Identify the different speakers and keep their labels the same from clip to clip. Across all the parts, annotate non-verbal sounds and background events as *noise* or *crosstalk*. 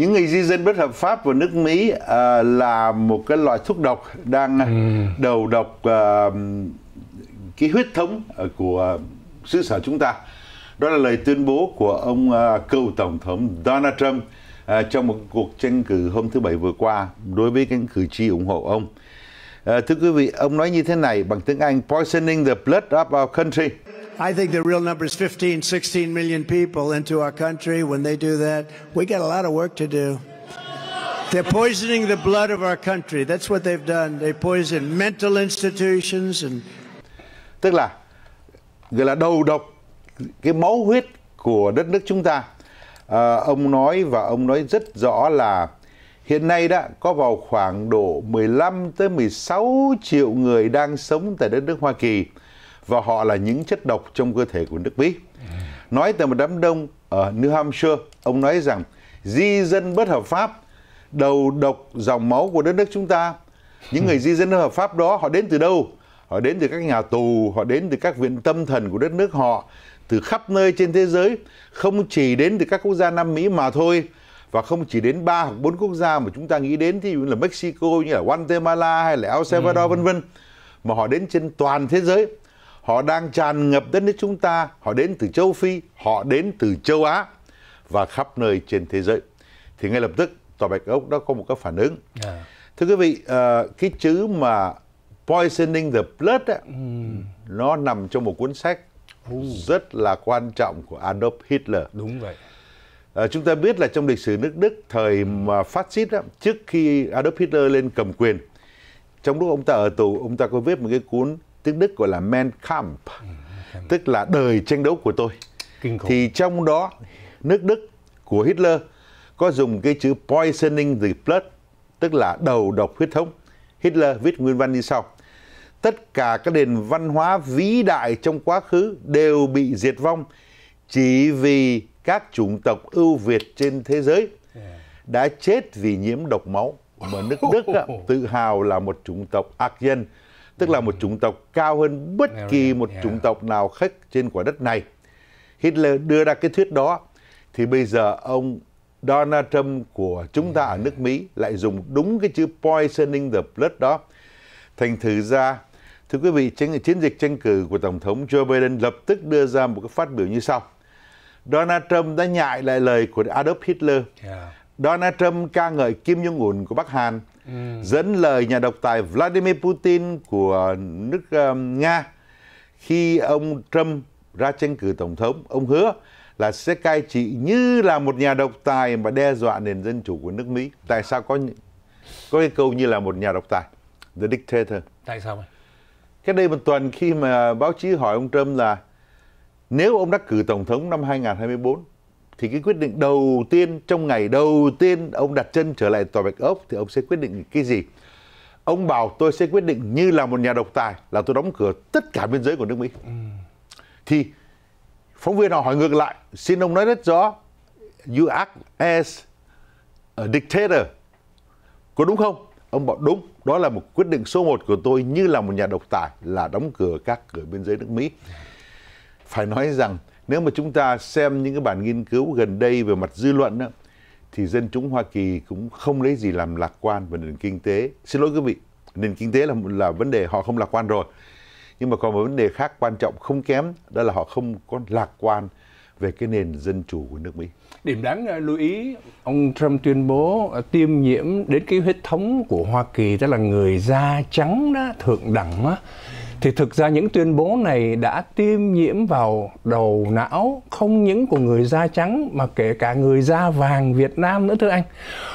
Speaker 1: những người di dân bất hợp pháp vào nước Mỹ à, là một cái loại thuốc độc đang ừ. đầu độc à, cái huyết thống của xứ sở chúng ta đó là lời tuyên bố của ông à, cựu tổng thống Donald Trump à, trong một cuộc tranh cử hôm thứ bảy vừa qua đối với các cử tri ủng hộ ông à, thưa quý vị ông nói như thế này bằng tiếng Anh poisoning the blood of our country
Speaker 2: I think the real number is 15, 16 million people into our country. When they do that, we got a lot of work to do. They're poisoning the blood of our country. That's what they've done. They poison mental institutions and tức là gọi là đầu
Speaker 1: độc cái máu huyết của đất nước chúng ta. À, ông nói và ông nói rất rõ là hiện nay đã có vào khoảng độ 15 tới 16 triệu người đang sống tại đất nước Hoa Kỳ và họ là những chất độc trong cơ thể của nước Mỹ. Nói từ một đám đông ở New Hampshire, ông nói rằng di dân bất hợp pháp đầu độc dòng máu của đất nước chúng ta. Những người di dân bất hợp pháp đó họ đến từ đâu? Họ đến từ các nhà tù, họ đến từ các viện tâm thần của đất nước họ, từ khắp nơi trên thế giới, không chỉ đến từ các quốc gia Nam Mỹ mà thôi và không chỉ đến ba hoặc bốn quốc gia mà chúng ta nghĩ đến thì là Mexico như là Guatemala hay là El Salvador ừ. vân vân mà họ đến trên toàn thế giới họ đang tràn ngập đất nước chúng ta, họ đến từ châu Phi, họ đến từ châu Á và khắp nơi trên thế giới. Thì ngay lập tức tòa bạch ốc đó có một cái phản ứng. Yeah. À. Thưa quý vị, uh, cái chữ mà poisoning the blood ấy, mm. Ừ. nó nằm trong một cuốn sách uh. rất là quan trọng của Adolf Hitler. Đúng vậy. À, chúng ta biết là trong lịch sử nước Đức thời ừ. mà phát xít đó, trước khi Adolf Hitler lên cầm quyền trong lúc ông ta ở tù ông ta có viết một cái cuốn tiếng Đức gọi là Man Kampf, tức là đời tranh đấu của tôi. Thì trong đó nước Đức của Hitler có dùng cái chữ poisoning the blood, tức là đầu độc huyết thống. Hitler viết nguyên văn như sau. Tất cả các nền văn hóa vĩ đại trong quá khứ đều bị diệt vong chỉ vì các chủng tộc ưu việt trên thế giới đã chết vì nhiễm độc máu. Mà nước Đức *laughs* tự hào là một chủng tộc ác nhân tức là một chủng tộc cao hơn bất kỳ một chủng tộc nào khác trên quả đất này. Hitler đưa ra cái thuyết đó thì bây giờ ông Donald Trump của chúng ta ở nước Mỹ lại dùng đúng cái chữ poisoning the blood đó. Thành thử ra, thưa quý vị, chiến dịch tranh cử của Tổng thống Joe Biden lập tức đưa ra một cái phát biểu như sau. Donald Trump đã nhại lại lời của Adolf Hitler. Donald Trump ca ngợi Kim Jong-un của Bắc Hàn ừ. dẫn lời nhà độc tài Vladimir Putin của nước uh, Nga khi ông Trump ra tranh cử tổng thống, ông hứa là sẽ cai trị như là một nhà độc tài mà đe dọa nền dân chủ của nước Mỹ. Tại sao có những có cái câu như là một nhà độc tài, the dictator. Tại sao vậy? Cái đây một tuần khi mà báo chí hỏi ông Trump là nếu ông đắc cử tổng thống năm 2024 thì cái quyết định đầu tiên trong ngày đầu tiên ông đặt chân trở lại tòa bạch ốc thì ông sẽ quyết định cái gì ông bảo tôi sẽ quyết định như là một nhà độc tài là tôi đóng cửa tất cả biên giới của nước mỹ ừ. thì phóng viên họ hỏi ngược lại xin ông nói rất rõ you act as a dictator có đúng không ông bảo đúng đó là một quyết định số một của tôi như là một nhà độc tài là đóng cửa các cửa biên giới nước mỹ phải nói rằng nếu mà chúng ta xem những cái bản nghiên cứu gần đây về mặt dư luận đó, thì dân chúng Hoa Kỳ cũng không lấy gì làm lạc quan về nền kinh tế. Xin lỗi quý vị, nền kinh tế là là vấn đề họ không lạc quan rồi. Nhưng mà còn một vấn đề khác quan trọng không kém đó là họ không
Speaker 2: có lạc quan về cái nền dân chủ của nước Mỹ. Điểm đáng ờ, lưu ý, ông Trump tuyên bố ờ, tiêm nhiễm đến cái huyết thống của Hoa Kỳ, tức là người da trắng đó, thượng đẳng đó, thì thực ra những tuyên bố này đã tiêm nhiễm vào đầu não không những của người da trắng mà kể cả người da vàng Việt Nam nữa thưa anh.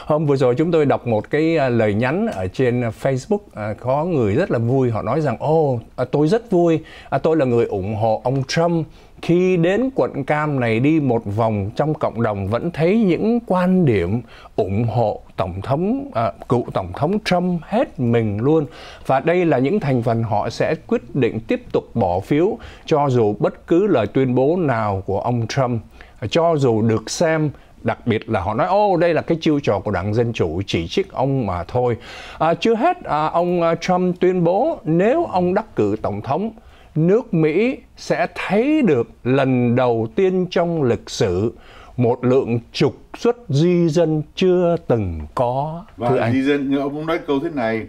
Speaker 2: Hôm vừa rồi chúng tôi đọc một cái à, lời nhắn ở trên Facebook à, có người rất là vui họ nói rằng ô à, tôi rất vui tôi là người ủng hộ ông Trump khi đến quận Cam này đi một vòng trong cộng đồng vẫn thấy những quan điểm ủng hộ tổng thống à, cựu tổng thống Trump hết mình luôn và đây là những thành phần họ sẽ quyết định tiếp tục bỏ phiếu cho dù bất cứ lời tuyên bố nào của ông Trump cho dù được xem đặc biệt là họ nói ô đây là cái chiêu trò của đảng dân chủ chỉ trích ông mà thôi à, chưa hết à, ông à, Trump tuyên bố nếu ông đắc cử tổng thống nước Mỹ sẽ thấy được lần đầu tiên trong lịch sử một lượng trục xuất di dân chưa từng có. Và Thưa anh. di
Speaker 1: dân nhưng ông cũng nói câu thế này,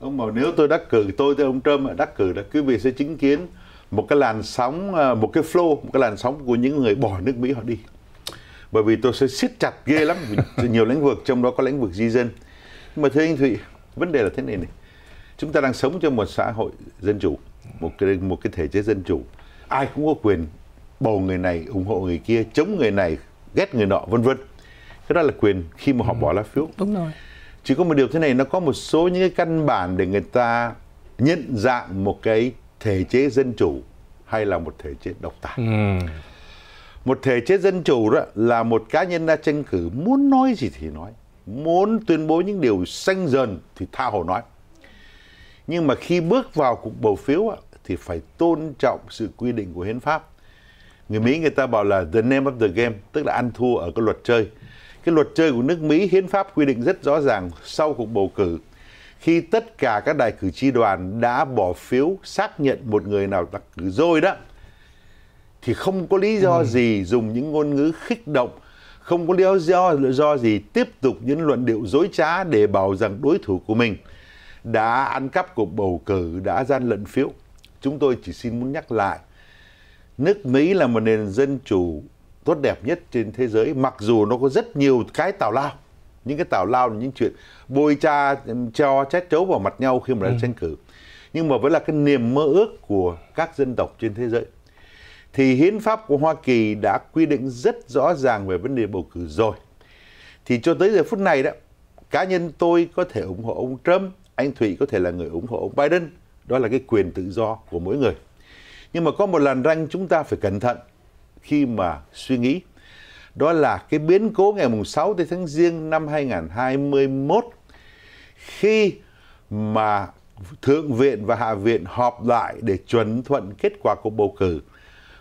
Speaker 1: ông bảo nếu tôi đắc cử tôi thì ông Trump đắc cử là quý vị sẽ chứng kiến một cái làn sóng à, một cái flow một cái làn sóng của những người bỏ nước Mỹ họ đi bởi vì tôi sẽ siết chặt ghê lắm *laughs* nhiều lĩnh vực trong đó có lĩnh vực di dân nhưng mà thưa anh Thụy vấn đề là thế này này chúng ta đang sống trong một xã hội dân chủ một cái một cái thể chế dân chủ ai cũng có quyền bầu người này ủng hộ người kia chống người này ghét người nọ vân vân cái đó là quyền khi mà họ ừ. bỏ lá phiếu đúng rồi chỉ có một điều thế này nó có một số những cái căn bản để người ta nhận dạng một cái thể chế dân chủ hay là một thể chế độc tài ừ. một thể chế dân chủ đó là một cá nhân đã tranh cử muốn nói gì thì nói muốn tuyên bố những điều xanh dần thì tha hồ nói nhưng mà khi bước vào cuộc bầu phiếu thì phải tôn trọng sự quy định của hiến pháp người mỹ người ta bảo là the name of the game tức là ăn thua ở cái luật chơi cái luật chơi của nước mỹ hiến pháp quy định rất rõ ràng sau cuộc bầu cử khi tất cả các đại cử tri đoàn đã bỏ phiếu xác nhận một người nào đặc cử rồi đó thì không có lý do ừ. gì dùng những ngôn ngữ khích động không có lý do do gì tiếp tục những luận điệu dối trá để bảo rằng đối thủ của mình đã ăn cắp cuộc bầu cử, đã gian lận phiếu. Chúng tôi chỉ xin muốn nhắc lại, nước Mỹ là một nền dân chủ tốt đẹp nhất trên thế giới, mặc dù nó có rất nhiều cái tào lao. Những cái tào lao là những chuyện bôi cha cho chét chấu vào mặt nhau khi mà đang ừ. tranh cử. Nhưng mà vẫn là cái niềm mơ ước của các dân tộc trên thế giới. Thì hiến pháp của Hoa Kỳ đã quy định rất rõ ràng về vấn đề bầu cử rồi. Thì cho tới giờ phút này đó, cá nhân tôi có thể ủng hộ ông Trump anh Thụy có thể là người ủng hộ ông Biden, đó là cái quyền tự do của mỗi người. Nhưng mà có một làn ranh chúng ta phải cẩn thận khi mà suy nghĩ. Đó là cái biến cố ngày mùng 6 tháng Giêng năm 2021 khi mà Thượng viện và Hạ viện họp lại để chuẩn thuận kết quả cuộc bầu cử.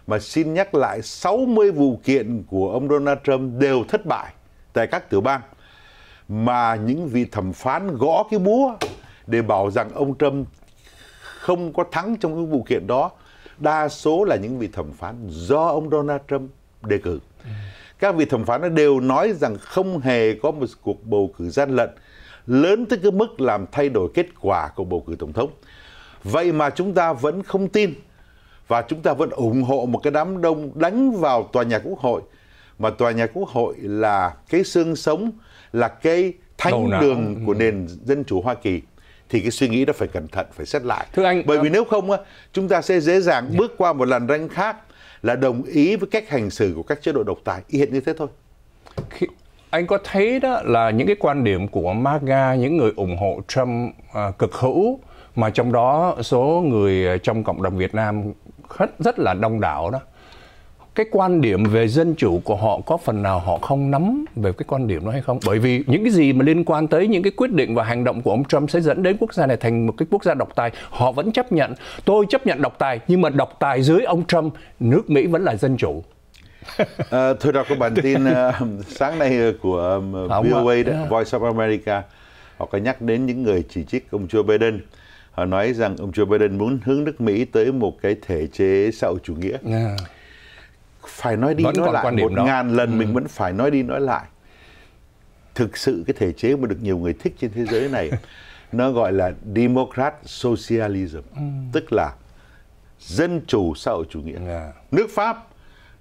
Speaker 1: Mà xin nhắc lại 60 vụ kiện của ông Donald Trump đều thất bại tại các tiểu bang. Mà những vị thẩm phán gõ cái búa để bảo rằng ông Trump không có thắng trong cái vụ kiện đó đa số là những vị thẩm phán do ông Donald Trump đề cử. Các vị thẩm phán đều nói rằng không hề có một cuộc bầu cử gian lận lớn tới cái mức làm thay đổi kết quả của bầu cử tổng thống. Vậy mà chúng ta vẫn không tin và chúng ta vẫn ủng hộ một cái đám đông đánh vào tòa nhà quốc hội mà tòa nhà quốc hội là cái xương sống là cái thánh đường của ừ. nền dân chủ Hoa Kỳ thì cái suy nghĩ đó phải cẩn thận phải xét lại thưa anh bởi vì ờ. nếu không chúng ta sẽ dễ dàng dạ. bước qua một làn ranh khác là đồng ý với cách hành xử của các chế độ độc tài hiện như thế thôi
Speaker 2: Khi, anh có thấy đó là những cái quan điểm của MAGA những người ủng hộ Trump à, cực hữu mà trong đó số người à, trong cộng đồng Việt Nam rất rất là đông đảo đó cái quan điểm về dân chủ của họ có phần nào họ không nắm về cái quan điểm đó hay không bởi vì những cái gì mà liên quan tới những cái quyết định và hành động của ông Trump sẽ dẫn đến quốc gia này thành một cái quốc gia độc tài họ vẫn chấp nhận tôi chấp nhận độc tài nhưng mà độc tài dưới ông Trump nước Mỹ vẫn là dân chủ
Speaker 1: à, tôi đọc cái bản tin ờ, sáng nay ờ, của uh, VOA yeah. Voice of America họ có nhắc đến những người chỉ trích ông Joe Biden họ nói rằng ông Joe Biden muốn hướng nước Mỹ tới một cái thể chế xã hội chủ nghĩa yeah dạ phải nói đi vẫn nói lại một đó. ngàn lần ừ. mình vẫn phải nói đi nói lại thực sự cái thể chế mà được nhiều người thích trên thế giới này *laughs* nó gọi là democrat socialism ừ. tức là dân chủ xã hội chủ nghĩa yeah. Dạ. nước pháp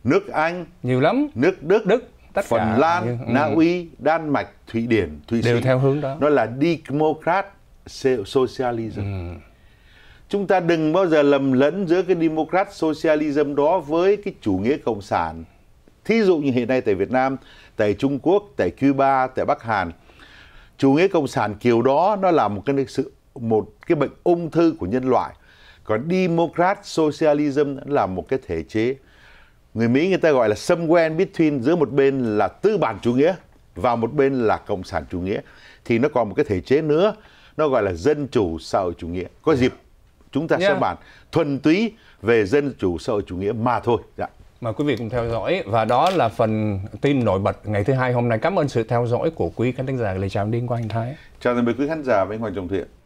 Speaker 1: nước anh nhiều lắm nước đức đức tất phần cả lan như, ừ. na uy đan mạch thụy điển thụy đều sĩ đều theo hướng đó nó là democrat socialism ừ chúng ta đừng bao giờ lầm lẫn giữa cái democrat socialism đó với cái chủ nghĩa cộng sản thí dụ như hiện nay tại Việt Nam tại Trung Quốc tại Cuba tại Bắc Hàn chủ nghĩa cộng sản kiểu đó nó là một cái sự một cái bệnh ung thư của nhân loại còn democrat socialism là một cái thể chế người Mỹ người ta gọi là quen between giữa một bên là tư bản chủ nghĩa và một bên là cộng sản chủ nghĩa thì nó còn một cái thể chế nữa nó gọi là dân chủ xã hội chủ nghĩa có dạ. dịp chúng ta yeah. sẽ bàn thuần túy về dân chủ xã hội chủ nghĩa mà thôi. Dạ.
Speaker 2: Mà quý vị cùng theo dõi và đó là phần tin nổi bật ngày thứ hai hôm nay. Cảm ơn sự theo dõi của quý khán thính giả Lê Trạm Đinh Quang Thái.
Speaker 1: Chào tạm biệt quý khán giả với Hoàng Trọng Thiện.